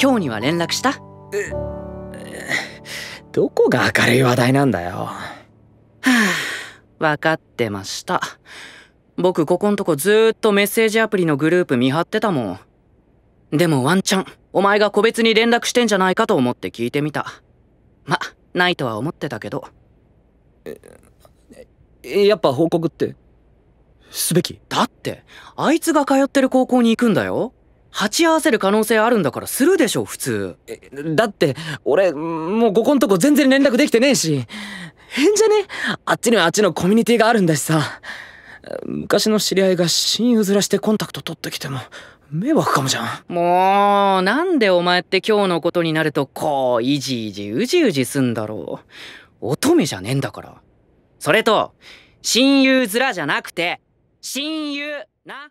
今日には連絡したどこが明るい話題なんだよはあ分かってました僕ここんとこずっとメッセージアプリのグループ見張ってたもんでもワンチャンお前が個別に連絡してんじゃないかと思って聞いてみたまないとは思ってたけどえ、やっぱ報告ってすべきだってあいつが通ってる高校に行くんだよ鉢合わせる可能性あるんだからするでしょ普通だって俺もうここんとこ全然連絡できてねえし変じゃねあっちにはあっちのコミュニティがあるんだしさ昔の知り合いが親友ずらしてコンタクト取ってきても迷惑かもじゃんもうなんでお前って今日のことになるとこういじいじうじうじすんだろう乙女じゃねえんだからそれと親友ずらじゃなくて親友な